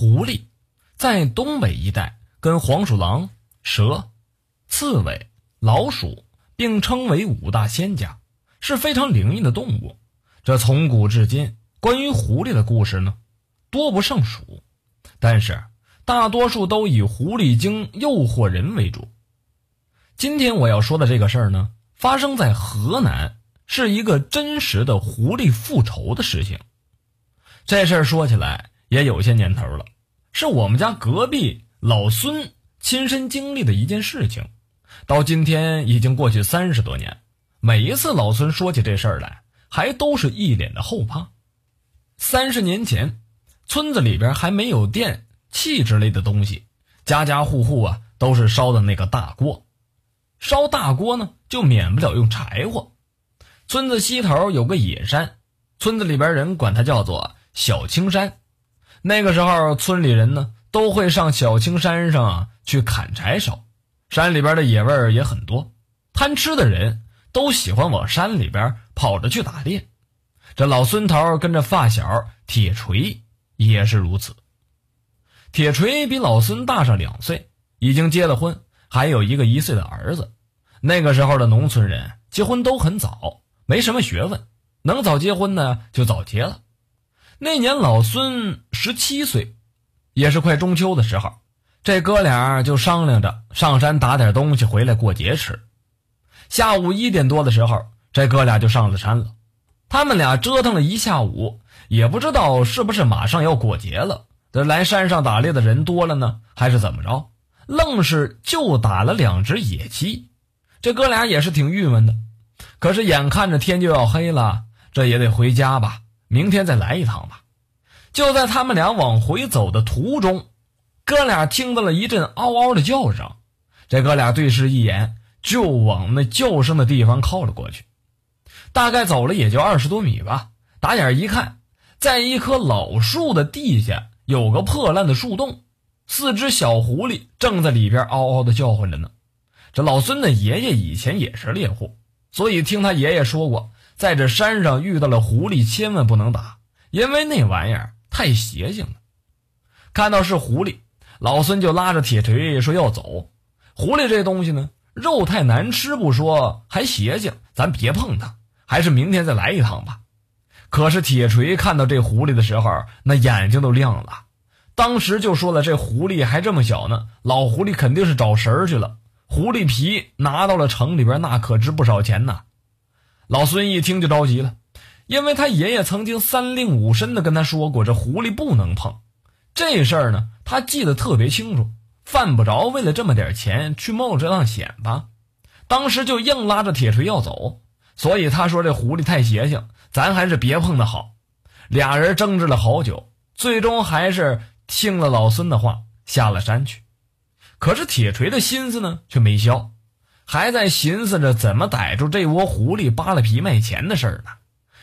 狐狸在东北一带跟黄鼠狼、蛇、刺猬、老鼠并称为五大仙家，是非常灵异的动物。这从古至今，关于狐狸的故事呢，多不胜数。但是大多数都以狐狸精诱惑人为主。今天我要说的这个事儿呢，发生在河南，是一个真实的狐狸复仇的事情。这事儿说起来。也有些年头了，是我们家隔壁老孙亲身经历的一件事情。到今天已经过去三十多年，每一次老孙说起这事儿来，还都是一脸的后怕。三十年前，村子里边还没有电器之类的东西，家家户户啊都是烧的那个大锅。烧大锅呢，就免不了用柴火。村子西头有个野山，村子里边人管它叫做小青山。那个时候，村里人呢都会上小青山上去砍柴烧，山里边的野味儿也很多，贪吃的人都喜欢往山里边跑着去打猎。这老孙头跟着发小铁锤也是如此。铁锤比老孙大上两岁，已经结了婚，还有一个一岁的儿子。那个时候的农村人结婚都很早，没什么学问，能早结婚呢就早结了。那年老孙十七岁，也是快中秋的时候，这哥俩就商量着上山打点东西回来过节吃。下午一点多的时候，这哥俩就上了山了。他们俩折腾了一下午，也不知道是不是马上要过节了，这来山上打猎的人多了呢，还是怎么着，愣是就打了两只野鸡。这哥俩也是挺郁闷的，可是眼看着天就要黑了，这也得回家吧。明天再来一趟吧。就在他们俩往回走的途中，哥俩听到了一阵嗷嗷的叫声。这哥俩对视一眼，就往那叫声的地方靠了过去。大概走了也就二十多米吧。打眼一看，在一棵老树的地下有个破烂的树洞，四只小狐狸正在里边嗷嗷的叫唤着呢。这老孙的爷爷以前也是猎户，所以听他爷爷说过。在这山上遇到了狐狸，千万不能打，因为那玩意儿太邪性了。看到是狐狸，老孙就拉着铁锤说要走。狐狸这东西呢，肉太难吃不说，还邪性，咱别碰它，还是明天再来一趟吧。可是铁锤看到这狐狸的时候，那眼睛都亮了，当时就说了：“这狐狸还这么小呢，老狐狸肯定是找食儿去了。狐狸皮拿到了城里边，那可值不少钱呢。”老孙一听就着急了，因为他爷爷曾经三令五申地跟他说过，这狐狸不能碰。这事儿呢，他记得特别清楚，犯不着为了这么点钱去冒这趟险吧？当时就硬拉着铁锤要走，所以他说：“这狐狸太邪性，咱还是别碰的好。”俩人争执了好久，最终还是听了老孙的话，下了山去。可是铁锤的心思呢，却没消。还在寻思着怎么逮住这窝狐狸扒了皮卖钱的事儿呢，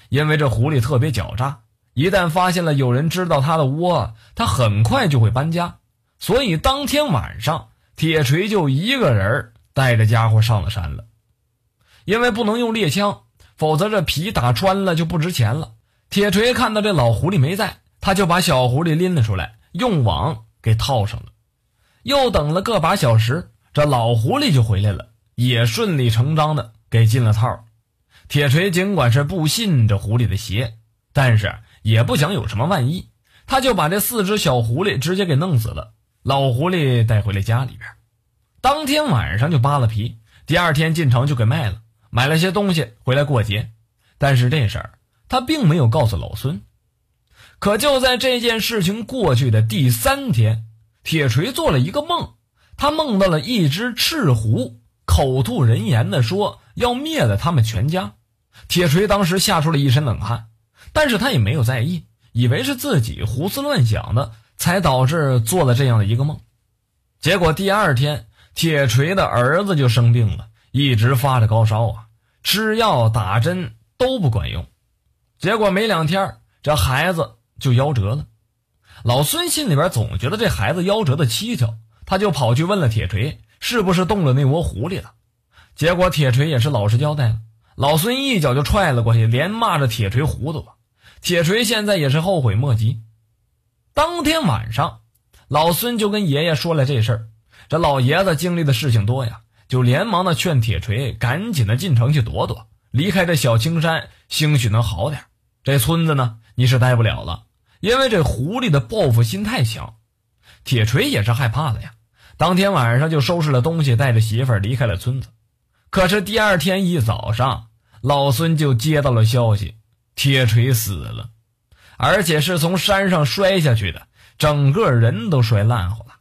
因为这狐狸特别狡诈，一旦发现了有人知道它的窝，它很快就会搬家。所以当天晚上，铁锤就一个人带着家伙上了山了。因为不能用猎枪，否则这皮打穿了就不值钱了。铁锤看到这老狐狸没在，他就把小狐狸拎了出来，用网给套上了。又等了个把小时，这老狐狸就回来了。也顺理成章的给进了套儿。铁锤尽管是不信这狐狸的邪，但是也不想有什么万一，他就把这四只小狐狸直接给弄死了，老狐狸带回了家里边。当天晚上就扒了皮，第二天进城就给卖了，买了些东西回来过节。但是这事儿他并没有告诉老孙。可就在这件事情过去的第三天，铁锤做了一个梦，他梦到了一只赤狐。口吐人言的说要灭了他们全家，铁锤当时吓出了一身冷汗，但是他也没有在意，以为是自己胡思乱想的，才导致做了这样的一个梦。结果第二天，铁锤的儿子就生病了，一直发着高烧啊，吃药打针都不管用。结果没两天，这孩子就夭折了。老孙心里边总觉得这孩子夭折的蹊跷，他就跑去问了铁锤。是不是动了那窝狐狸了？结果铁锤也是老实交代了。老孙一脚就踹了过去，连骂着铁锤糊涂。铁锤现在也是后悔莫及。当天晚上，老孙就跟爷爷说了这事儿。这老爷子经历的事情多呀，就连忙的劝铁锤赶紧的进城去躲躲，离开这小青山，兴许能好点儿。这村子呢，你是待不了了，因为这狐狸的报复心太强。铁锤也是害怕的呀。当天晚上就收拾了东西，带着媳妇儿离开了村子。可是第二天一早上，老孙就接到了消息：铁锤死了，而且是从山上摔下去的，整个人都摔烂乎了。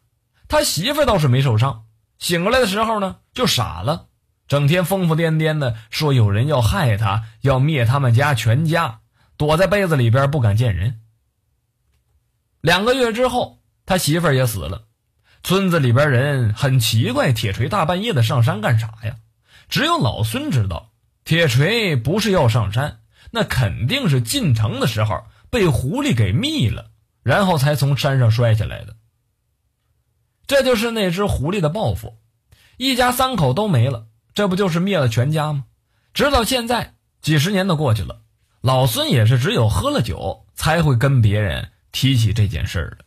他媳妇儿倒是没受伤，醒过来的时候呢，就傻了，整天疯疯癫癫的，说有人要害他，要灭他们家全家，躲在被子里边不敢见人。两个月之后，他媳妇儿也死了。村子里边人很奇怪，铁锤大半夜的上山干啥呀？只有老孙知道，铁锤不是要上山，那肯定是进城的时候被狐狸给密了，然后才从山上摔下来的。这就是那只狐狸的报复，一家三口都没了，这不就是灭了全家吗？直到现在，几十年都过去了，老孙也是只有喝了酒才会跟别人提起这件事儿的。